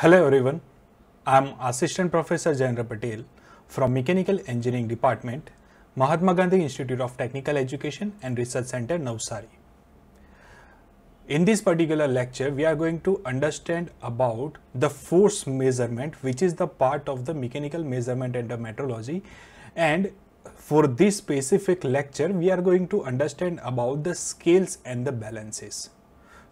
Hello everyone, I am Assistant Professor Jayendra Patel from Mechanical Engineering Department, Mahatma Gandhi Institute of Technical Education and Research Center, Navsari. In this particular lecture, we are going to understand about the force measurement, which is the part of the mechanical measurement and the metrology. And for this specific lecture, we are going to understand about the scales and the balances.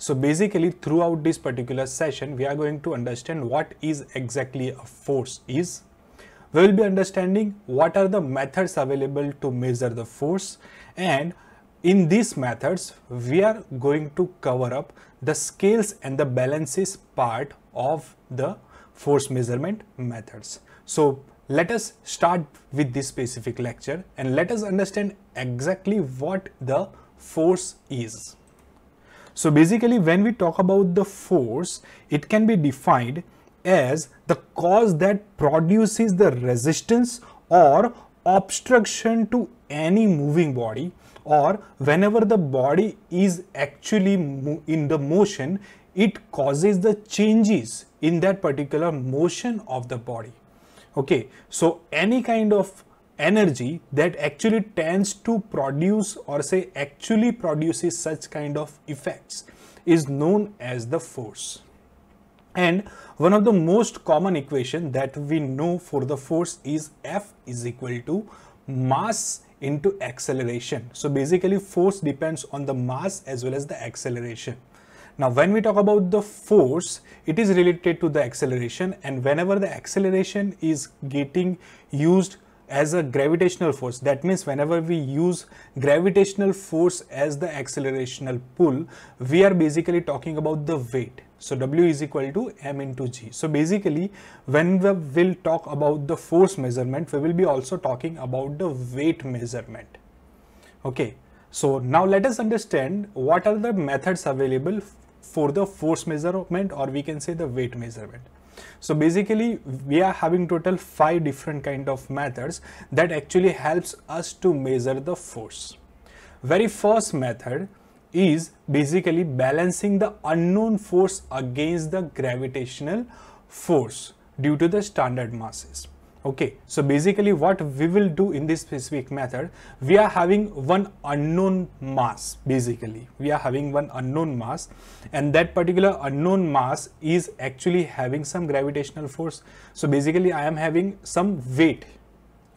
So basically throughout this particular session, we are going to understand what is exactly a force is. We will be understanding what are the methods available to measure the force and in these methods, we are going to cover up the scales and the balances part of the force measurement methods. So let us start with this specific lecture and let us understand exactly what the force is. So basically when we talk about the force, it can be defined as the cause that produces the resistance or obstruction to any moving body or whenever the body is actually in the motion, it causes the changes in that particular motion of the body. Okay, so any kind of energy that actually tends to produce or say actually produces such kind of effects is known as the force. And one of the most common equation that we know for the force is F is equal to mass into acceleration. So basically force depends on the mass as well as the acceleration. Now when we talk about the force, it is related to the acceleration and whenever the acceleration is getting used as a gravitational force. That means whenever we use gravitational force as the accelerational pull, we are basically talking about the weight. So W is equal to M into G. So basically, when we will talk about the force measurement, we will be also talking about the weight measurement. Okay. So now let us understand what are the methods available for the force measurement or we can say the weight measurement. So basically we are having total five different kind of methods that actually helps us to measure the force. Very first method is basically balancing the unknown force against the gravitational force due to the standard masses okay so basically what we will do in this specific method we are having one unknown mass basically we are having one unknown mass and that particular unknown mass is actually having some gravitational force so basically i am having some weight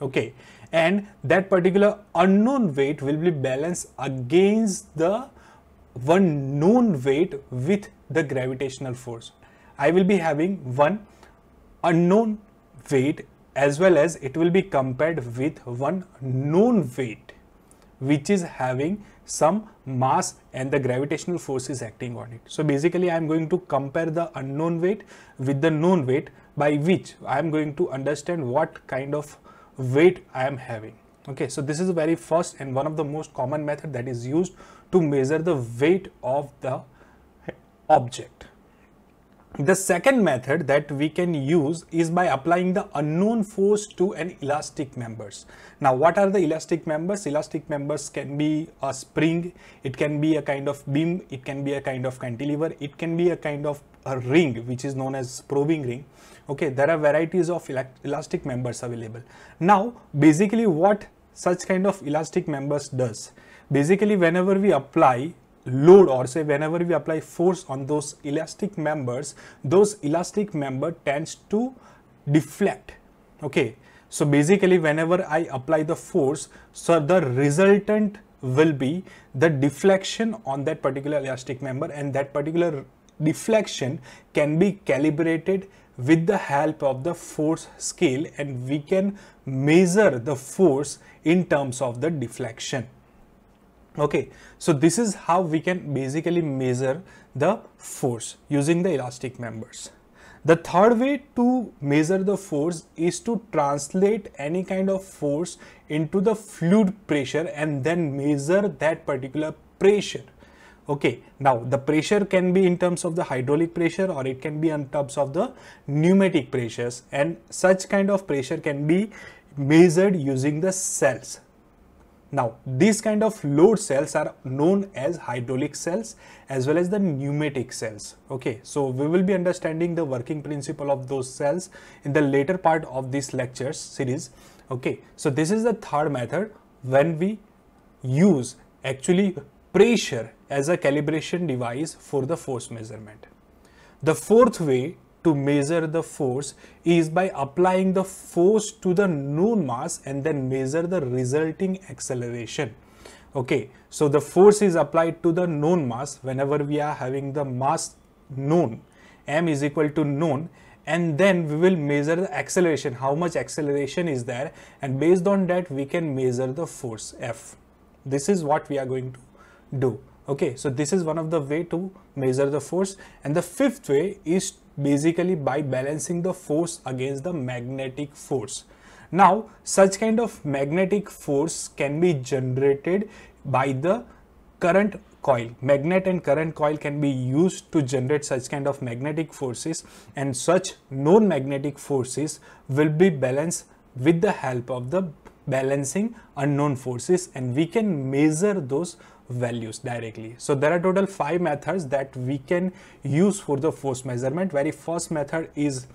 okay and that particular unknown weight will be balanced against the one known weight with the gravitational force i will be having one unknown weight as well as it will be compared with one known weight which is having some mass and the gravitational force is acting on it. So basically I am going to compare the unknown weight with the known weight by which I am going to understand what kind of weight I am having. Okay, so this is the very first and one of the most common method that is used to measure the weight of the object. The second method that we can use is by applying the unknown force to an elastic members. Now what are the elastic members? Elastic members can be a spring, it can be a kind of beam, it can be a kind of cantilever, it can be a kind of a ring which is known as probing ring. Okay, there are varieties of elastic members available. Now basically what such kind of elastic members does? Basically whenever we apply load or say whenever we apply force on those elastic members those elastic member tends to deflect okay so basically whenever i apply the force so the resultant will be the deflection on that particular elastic member and that particular deflection can be calibrated with the help of the force scale and we can measure the force in terms of the deflection okay so this is how we can basically measure the force using the elastic members the third way to measure the force is to translate any kind of force into the fluid pressure and then measure that particular pressure okay now the pressure can be in terms of the hydraulic pressure or it can be in terms of the pneumatic pressures and such kind of pressure can be measured using the cells now, these kind of load cells are known as hydraulic cells as well as the pneumatic cells. Okay, so we will be understanding the working principle of those cells in the later part of this lecture series. Okay, so this is the third method when we use actually pressure as a calibration device for the force measurement. The fourth way to measure the force is by applying the force to the known mass and then measure the resulting acceleration. Okay, so the force is applied to the known mass whenever we are having the mass known, m is equal to known and then we will measure the acceleration, how much acceleration is there and based on that we can measure the force F. This is what we are going to do okay so this is one of the way to measure the force and the fifth way is basically by balancing the force against the magnetic force. Now, such kind of magnetic force can be generated by the current coil. Magnet and current coil can be used to generate such kind of magnetic forces and such known magnetic forces will be balanced with the help of the balancing unknown forces and we can measure those values directly. So there are total five methods that we can use for the force measurement. Very first method is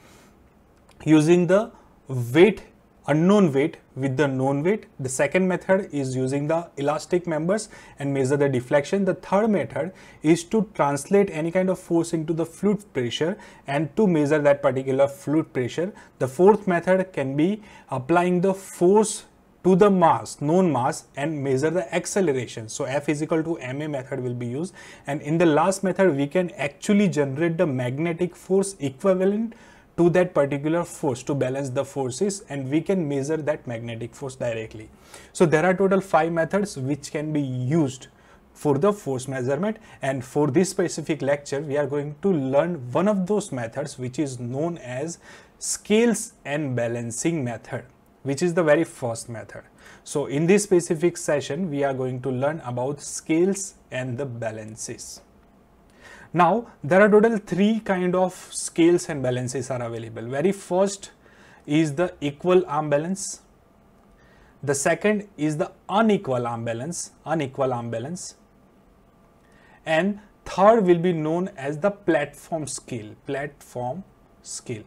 using the weight unknown weight with the known weight. The second method is using the elastic members and measure the deflection. The third method is to translate any kind of force into the fluid pressure and to measure that particular fluid pressure. The fourth method can be applying the force to the mass, known mass and measure the acceleration. So F is equal to MA method will be used. And in the last method, we can actually generate the magnetic force equivalent to that particular force to balance the forces and we can measure that magnetic force directly. So there are total five methods which can be used for the force measurement and for this specific lecture we are going to learn one of those methods which is known as scales and balancing method which is the very first method. So in this specific session, we are going to learn about scales and the balances. Now, there are total three kind of scales and balances are available. Very first is the equal arm balance. The second is the unequal arm balance, unequal arm balance. And third will be known as the platform scale, platform scale.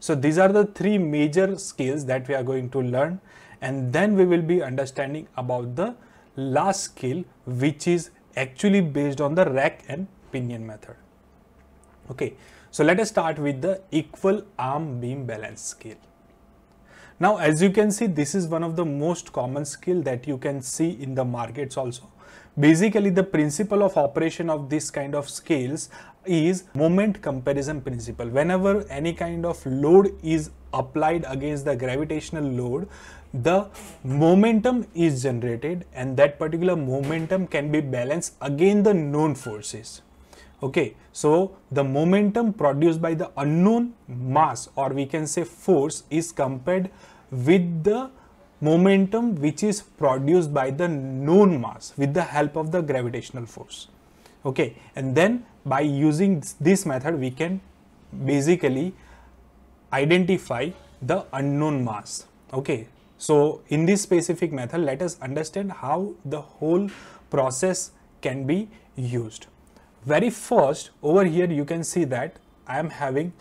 So these are the three major skills that we are going to learn and then we will be understanding about the last skill which is actually based on the rack and pinion method. Okay, so let us start with the equal arm beam balance skill. Now as you can see this is one of the most common skill that you can see in the markets also. Basically the principle of operation of this kind of scales is moment comparison principle. Whenever any kind of load is applied against the gravitational load, the momentum is generated and that particular momentum can be balanced against the known forces. Okay, so the momentum produced by the unknown mass or we can say force is compared with the momentum which is produced by the known mass with the help of the gravitational force okay and then by using this method we can basically identify the unknown mass okay so in this specific method let us understand how the whole process can be used very first over here you can see that i am having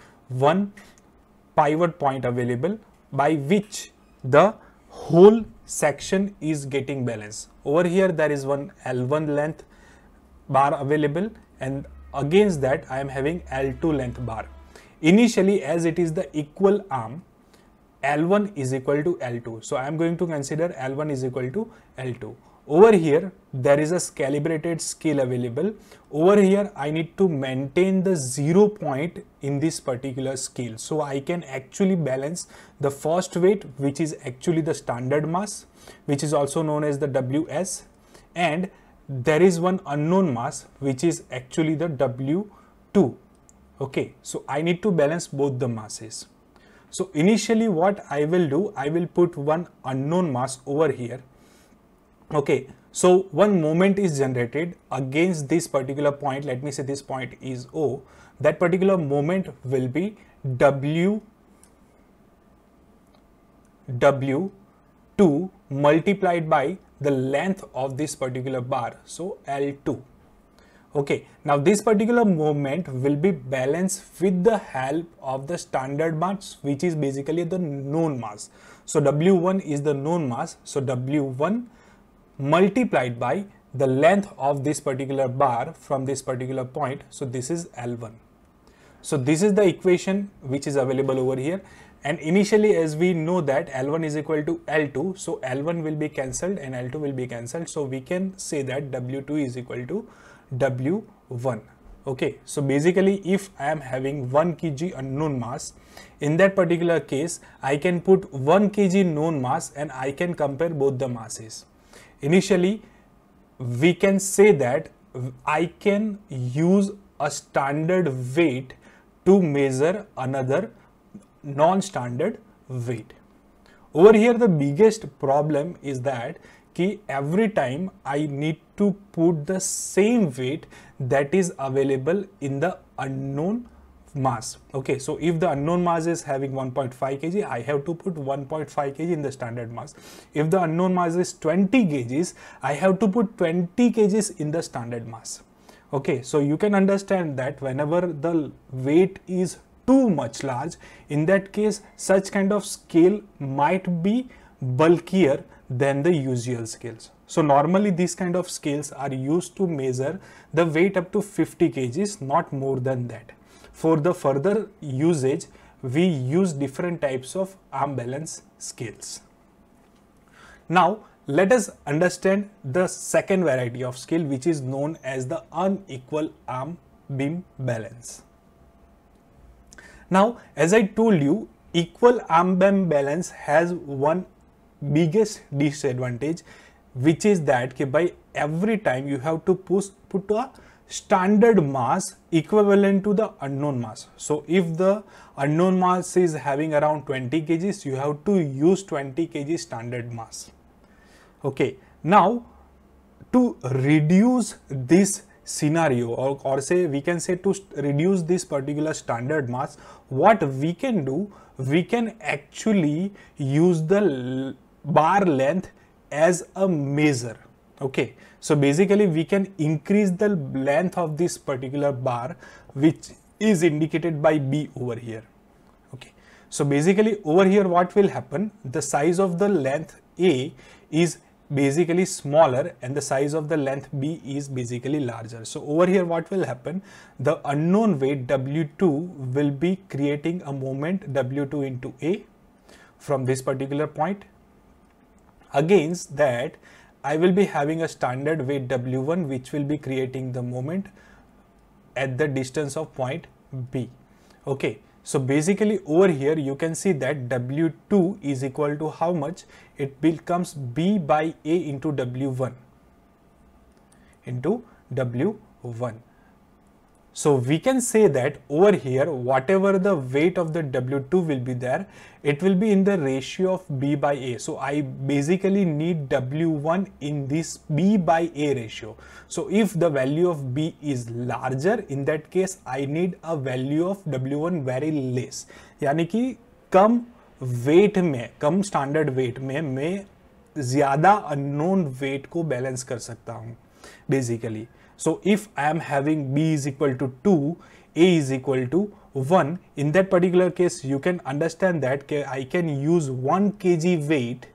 one pivot point available by which the whole section is getting balanced over here there is one l1 length bar available and against that I am having L2 length bar. Initially as it is the equal arm L1 is equal to L2. So I am going to consider L1 is equal to L2. Over here there is a calibrated scale available. Over here I need to maintain the zero point in this particular scale. So I can actually balance the first weight which is actually the standard mass which is also known as the WS and there is one unknown mass which is actually the W2. Okay, so I need to balance both the masses. So initially what I will do, I will put one unknown mass over here. Okay, so one moment is generated against this particular point. Let me say this point is O. That particular moment will be W, W2 multiplied by the length of this particular bar so L2 okay now this particular movement will be balanced with the help of the standard mass which is basically the known mass so W1 is the known mass so W1 multiplied by the length of this particular bar from this particular point so this is L1 so this is the equation which is available over here and initially, as we know that L1 is equal to L2, so L1 will be cancelled and L2 will be cancelled. So we can say that W2 is equal to W1. Okay, so basically if I am having 1 kg unknown mass, in that particular case, I can put 1 kg known mass and I can compare both the masses. Initially, we can say that I can use a standard weight to measure another non-standard weight. Over here, the biggest problem is that every time I need to put the same weight that is available in the unknown mass. Okay, so if the unknown mass is having 1.5 kg, I have to put 1.5 kg in the standard mass. If the unknown mass is 20 kg, I have to put 20 kg in the standard mass. Okay, so you can understand that whenever the weight is too much large in that case such kind of scale might be bulkier than the usual scales so normally these kind of scales are used to measure the weight up to 50 kgs not more than that for the further usage we use different types of arm balance scales now let us understand the second variety of scale which is known as the unequal arm beam balance now, as I told you, equal arm balance has one biggest disadvantage, which is that by every time you have to push put a standard mass equivalent to the unknown mass. So if the unknown mass is having around 20 kg, you have to use 20 kg standard mass. Okay, now to reduce this scenario or, or say we can say to reduce this particular standard mass what we can do we can actually use the bar length as a measure okay so basically we can increase the length of this particular bar which is indicated by b over here okay so basically over here what will happen the size of the length a is basically smaller and the size of the length B is basically larger. So over here what will happen? The unknown weight W2 will be creating a moment W2 into A from this particular point. Against that I will be having a standard weight W1 which will be creating the moment at the distance of point B. Okay. So basically over here you can see that W2 is equal to how much? It becomes B by A into W1 into W1. So we can say that over here, whatever the weight of the W2 will be there, it will be in the ratio of B by A. So I basically need W1 in this B by A ratio. So if the value of B is larger, in that case, I need a value of W1 very less. यानी कि कम wait में कम standard wait में मैं ज़्यादा unknown wait को balance कर सकता हूँ basically. So if I am having B is equal to 2, A is equal to 1, in that particular case, you can understand that I can use 1 kg weight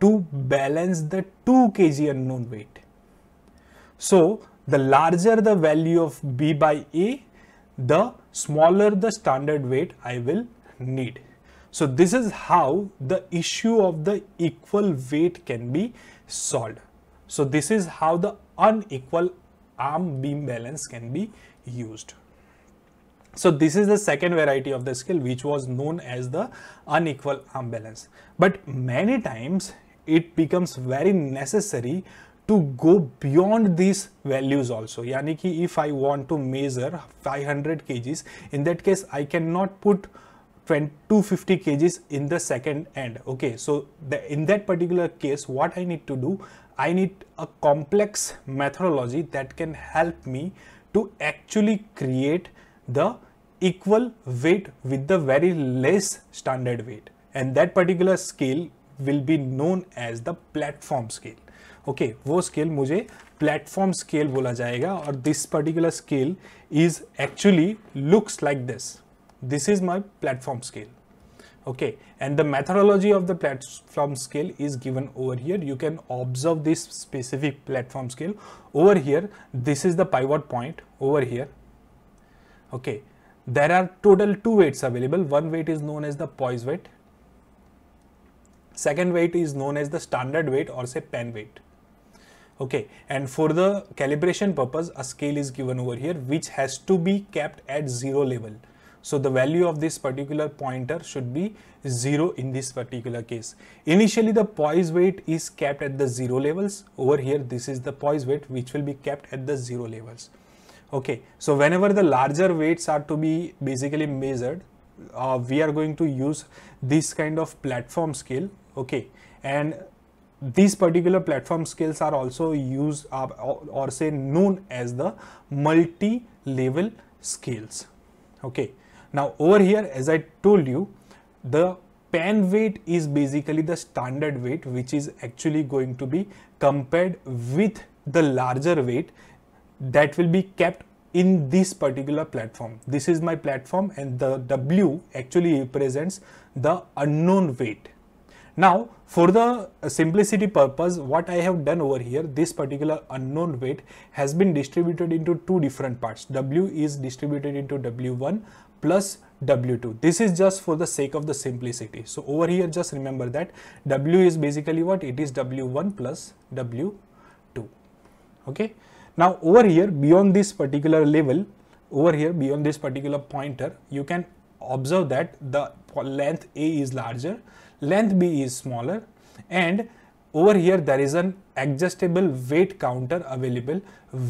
to balance the 2 kg unknown weight. So the larger the value of B by A, the smaller the standard weight I will need. So this is how the issue of the equal weight can be solved. So this is how the unequal arm beam balance can be used. So this is the second variety of the skill which was known as the unequal arm balance. But many times it becomes very necessary to go beyond these values also. Yani ki if I want to measure 500 kgs, in that case I cannot put 250 kgs in the second end okay so the, in that particular case what i need to do i need a complex methodology that can help me to actually create the equal weight with the very less standard weight and that particular scale will be known as the platform scale okay okay, वो scale मुझे platform scale बोला जाएगा और this particular scale is actually looks like this this is my platform scale. Okay, and the methodology of the platform scale is given over here. You can observe this specific platform scale over here. This is the pivot point over here. Okay, there are total two weights available. One weight is known as the poise weight. Second weight is known as the standard weight or say pen weight okay and for the calibration purpose a scale is given over here which has to be kept at zero level so the value of this particular pointer should be 0 in this particular case. Initially the poise weight is kept at the 0 levels. Over here this is the poise weight which will be kept at the 0 levels. Okay, so whenever the larger weights are to be basically measured, uh, we are going to use this kind of platform scale. Okay, and these particular platform scales are also used uh, or, or say known as the multi-level scales. Okay. Now over here, as I told you, the pan weight is basically the standard weight, which is actually going to be compared with the larger weight that will be kept in this particular platform. This is my platform and the W actually represents the unknown weight now, for the simplicity purpose, what I have done over here, this particular unknown weight has been distributed into two different parts. W is distributed into W1 plus W2. This is just for the sake of the simplicity. So over here, just remember that W is basically what? It is W1 plus W2. Okay. Now over here, beyond this particular level, over here, beyond this particular pointer, you can observe that the length A is larger length B is smaller and over here there is an adjustable weight counter available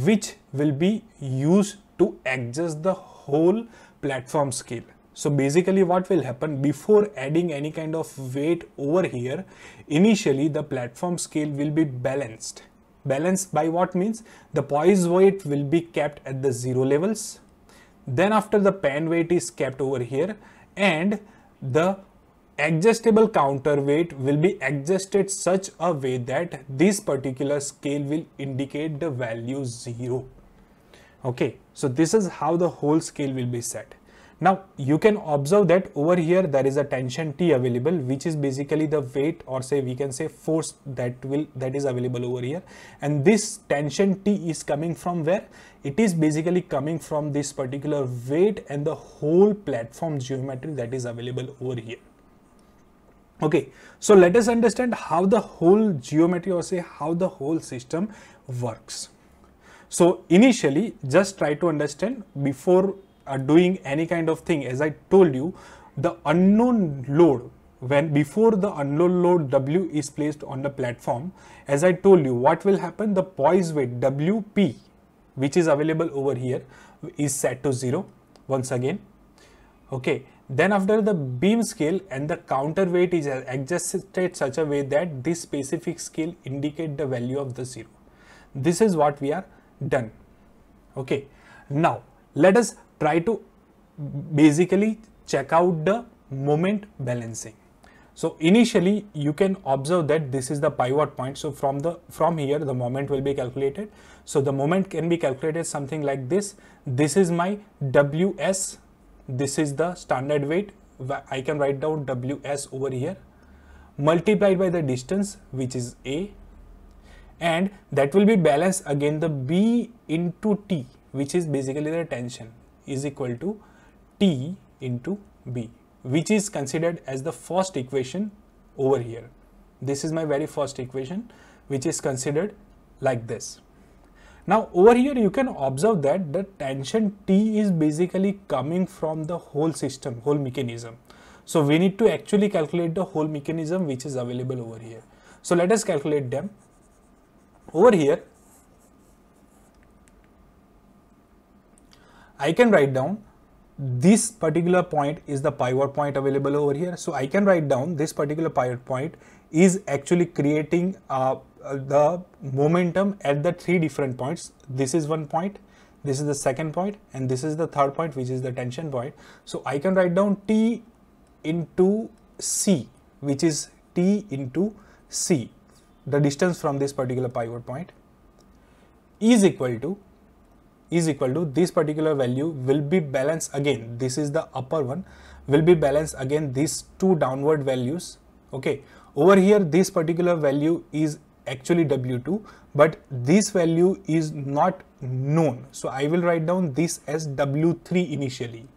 which will be used to adjust the whole platform scale. So basically what will happen before adding any kind of weight over here, initially the platform scale will be balanced. Balanced by what means the poise weight will be kept at the zero levels. Then after the pan weight is kept over here and the adjustable counterweight will be adjusted such a way that this particular scale will indicate the value 0 okay so this is how the whole scale will be set now you can observe that over here there is a tension T available which is basically the weight or say we can say force that will that is available over here and this tension T is coming from where it is basically coming from this particular weight and the whole platform geometry that is available over here okay so let us understand how the whole geometry or say how the whole system works so initially just try to understand before uh, doing any kind of thing as i told you the unknown load when before the unknown load w is placed on the platform as i told you what will happen the poise weight wp which is available over here is set to zero once again okay then after the beam scale and the counterweight is adjusted such a way that this specific scale indicate the value of the zero. This is what we are done. Okay. Now let us try to basically check out the moment balancing. So initially you can observe that this is the pivot point. So from the from here the moment will be calculated. So the moment can be calculated something like this. This is my WS this is the standard weight I can write down WS over here multiplied by the distance which is A and that will be balanced again the B into T which is basically the tension is equal to T into B which is considered as the first equation over here. This is my very first equation which is considered like this. Now over here you can observe that the tension T is basically coming from the whole system, whole mechanism. So we need to actually calculate the whole mechanism which is available over here. So let us calculate them. Over here, I can write down this particular point is the pivot point available over here. So I can write down this particular pivot point is actually creating a the momentum at the three different points. This is one point, this is the second point, and this is the third point, which is the tension point. So I can write down T into C, which is T into C, the distance from this particular pivot point is equal to is equal to this particular value will be balanced again this is the upper one will be balanced again these two downward values okay over here this particular value is actually W2, but this value is not known. So I will write down this as W3 initially.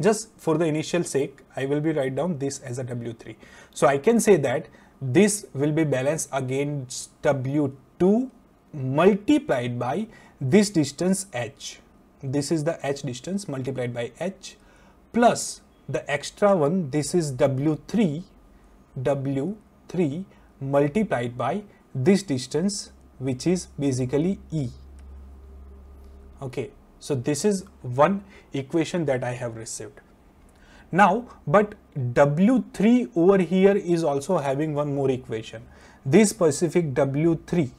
Just for the initial sake, I will be write down this as a W3. So I can say that this will be balanced against W2 multiplied by this distance h. This is the h distance multiplied by h plus the extra one this is W3 W3 multiplied by this distance which is basically E. Okay, so this is one equation that I have received. Now, but W3 over here is also having one more equation, this specific W3.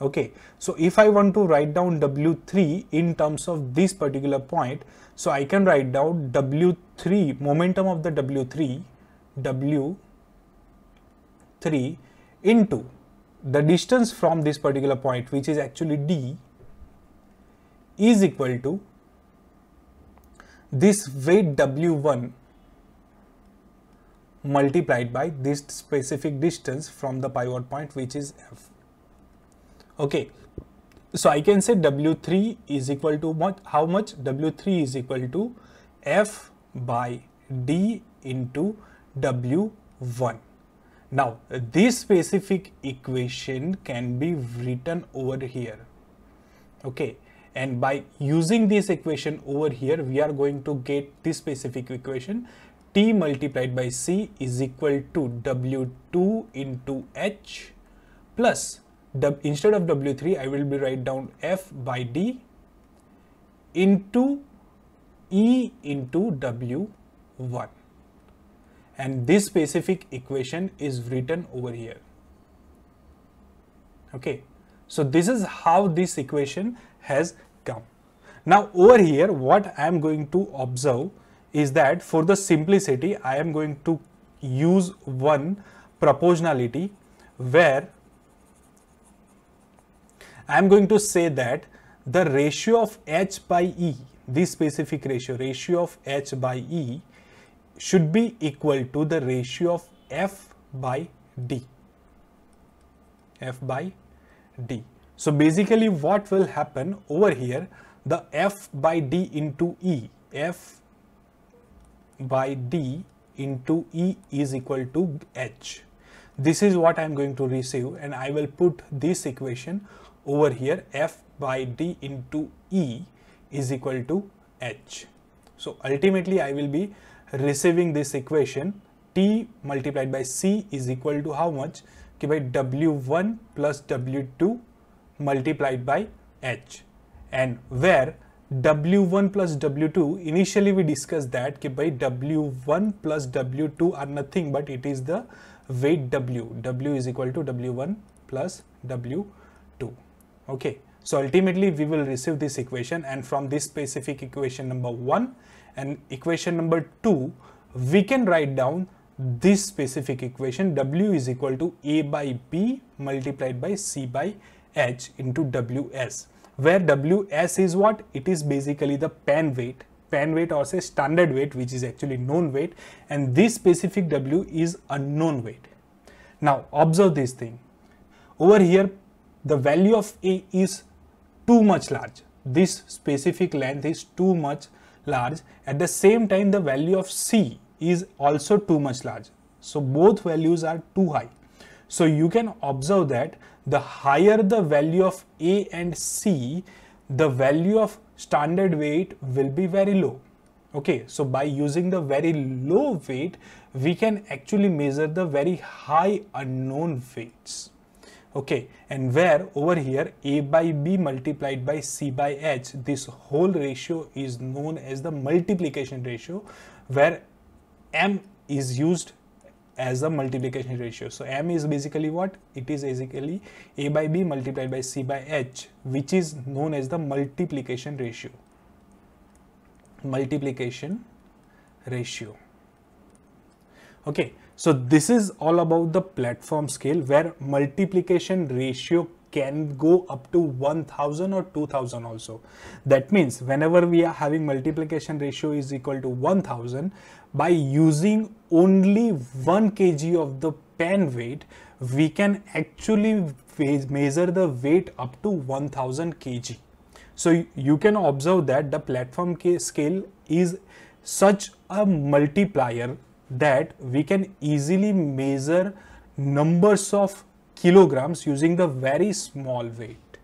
Okay, so if I want to write down W3 in terms of this particular point, so I can write down W3, momentum of the W3, W3 into the distance from this particular point which is actually d is equal to this weight w1 multiplied by this specific distance from the pivot point which is f okay so i can say w3 is equal to how much w3 is equal to f by d into w1 now, this specific equation can be written over here. Okay, and by using this equation over here, we are going to get this specific equation T multiplied by C is equal to W2 into H plus instead of W3, I will be write down F by D into E into W1 and this specific equation is written over here okay so this is how this equation has come now over here what i am going to observe is that for the simplicity i am going to use one proportionality where i am going to say that the ratio of h by e this specific ratio ratio of h by e should be equal to the ratio of F by D. F by D. So basically what will happen over here, the F by D into E, F by D into E is equal to H. This is what I am going to receive and I will put this equation over here F by D into E is equal to H. So ultimately I will be receiving this equation T multiplied by C is equal to how much? कि W1 plus W2 multiplied by H and where W1 plus W2 initially we discussed that कि W1 plus W2 are nothing but it is the weight W. W is equal to W1 plus W2. Okay. So ultimately we will receive this equation and from this specific equation number 1 and equation number 2 we can write down this specific equation W is equal to A by B multiplied by C by H into WS where WS is what? It is basically the pan weight pan weight or say standard weight which is actually known weight and this specific W is unknown weight. Now observe this thing. Over here the value of A is too much large. This specific length is too much large at the same time the value of C is also too much large. So both values are too high. So you can observe that the higher the value of A and C, the value of standard weight will be very low. Okay, so by using the very low weight, we can actually measure the very high unknown weights okay and where over here a by b multiplied by c by h this whole ratio is known as the multiplication ratio where m is used as a multiplication ratio so m is basically what it is basically a by b multiplied by c by h which is known as the multiplication ratio multiplication ratio okay so this is all about the platform scale where multiplication ratio can go up to 1000 or 2000 also. That means whenever we are having multiplication ratio is equal to 1000 by using only 1 kg of the pen weight, we can actually measure the weight up to 1000 kg. So you can observe that the platform scale is such a multiplier that we can easily measure numbers of kilograms using the very small weight.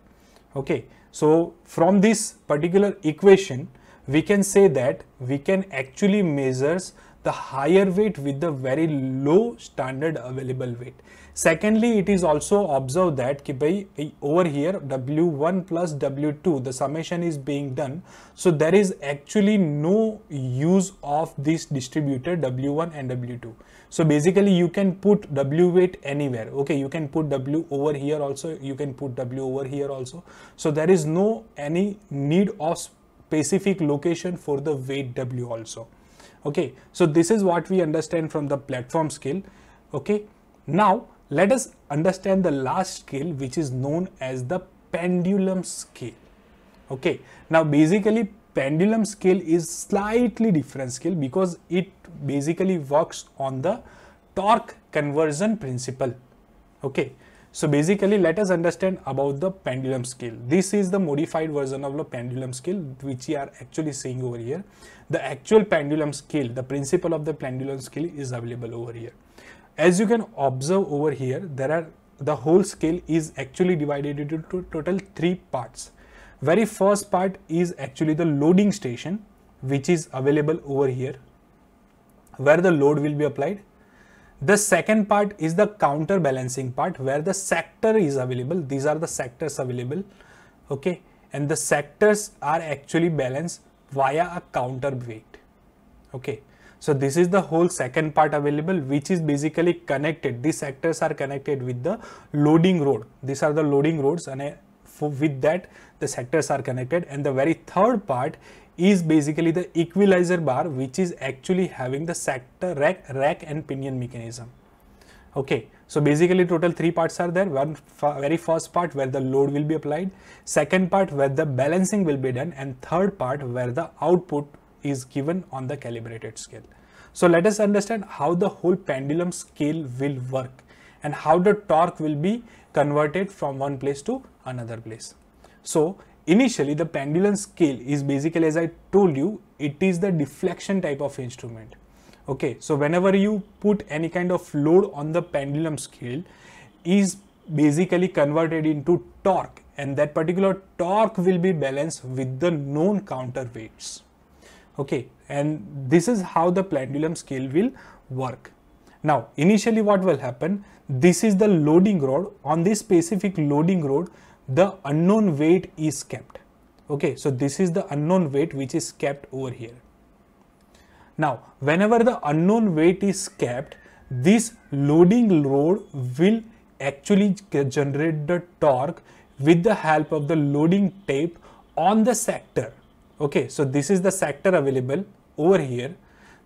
Okay, so from this particular equation, we can say that we can actually measures the higher weight with the very low standard available weight. Secondly, it is also observed that ki bhai, eh, over here W1 plus W2, the summation is being done. So there is actually no use of this distributor W1 and W2. So basically you can put W weight anywhere. Okay, you can put W over here also, you can put W over here also. So there is no any need of specific location for the weight W also. Okay, so this is what we understand from the platform skill. Okay, now let us understand the last skill which is known as the pendulum scale. Okay, now basically pendulum scale is slightly different scale because it basically works on the torque conversion principle. Okay, so basically let us understand about the pendulum scale. This is the modified version of the pendulum scale which we are actually seeing over here. The actual pendulum scale, the principle of the pendulum scale is available over here. As you can observe over here, there are the whole scale is actually divided into total three parts. Very first part is actually the loading station which is available over here where the load will be applied the second part is the counterbalancing part where the sector is available. These are the sectors available. Okay. And the sectors are actually balanced via a counterweight. Okay. So this is the whole second part available, which is basically connected. These sectors are connected with the loading road. These are the loading roads and with that the sectors are connected and the very third part is basically the equalizer bar which is actually having the sector rack, rack and pinion mechanism. Okay, so basically total three parts are there, one very first part where the load will be applied, second part where the balancing will be done and third part where the output is given on the calibrated scale. So let us understand how the whole pendulum scale will work and how the torque will be converted from one place to another place. So initially the pendulum scale is basically as I told you, it is the deflection type of instrument. Okay, so whenever you put any kind of load on the pendulum scale is basically converted into torque and that particular torque will be balanced with the known counterweights. Okay, and this is how the pendulum scale will work. Now, initially what will happen? This is the loading rod. On this specific loading rod, the unknown weight is kept. Okay, so this is the unknown weight which is kept over here. Now, whenever the unknown weight is kept, this loading rod will actually generate the torque with the help of the loading tape on the sector. Okay, so this is the sector available over here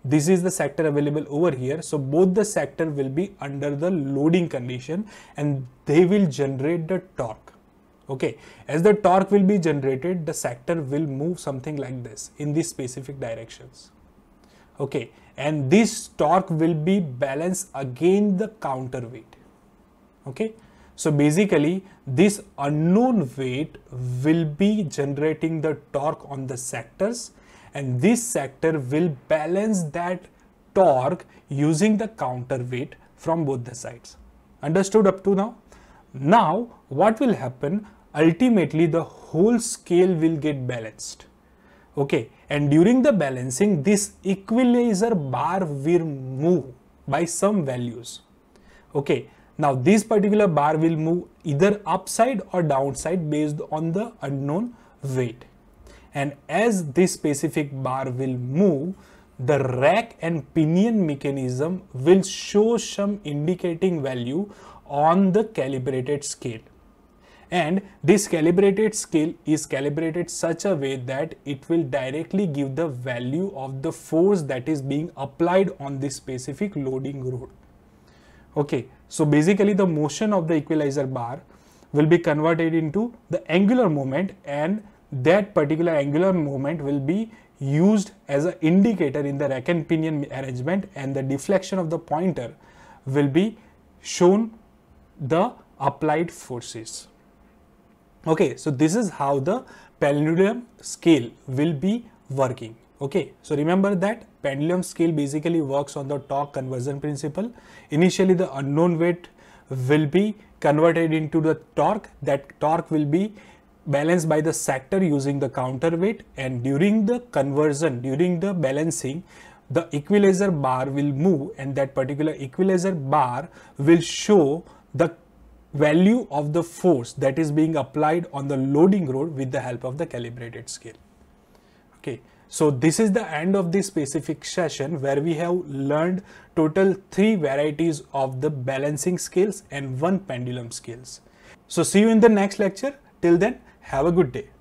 this is the sector available over here so both the sector will be under the loading condition and they will generate the torque okay as the torque will be generated the sector will move something like this in these specific directions okay and this torque will be balanced against the counterweight okay so basically this unknown weight will be generating the torque on the sectors and this sector will balance that torque using the counterweight from both the sides. Understood up to now? Now what will happen? Ultimately the whole scale will get balanced. Okay, and during the balancing this equalizer bar will move by some values. Okay, now this particular bar will move either upside or downside based on the unknown weight and as this specific bar will move the rack and pinion mechanism will show some indicating value on the calibrated scale and this calibrated scale is calibrated such a way that it will directly give the value of the force that is being applied on this specific loading rod okay so basically the motion of the equalizer bar will be converted into the angular moment and that particular angular moment will be used as an indicator in the rack and pinion arrangement and the deflection of the pointer will be shown the applied forces. Okay, so this is how the pendulum scale will be working. Okay, so remember that pendulum scale basically works on the torque conversion principle. Initially the unknown weight will be converted into the torque that torque will be balanced by the sector using the counterweight and during the conversion, during the balancing, the equalizer bar will move and that particular equalizer bar will show the value of the force that is being applied on the loading rod with the help of the calibrated scale. Okay. So this is the end of this specific session where we have learned total three varieties of the balancing scales and one pendulum scales. So see you in the next lecture. Till then, have a good day.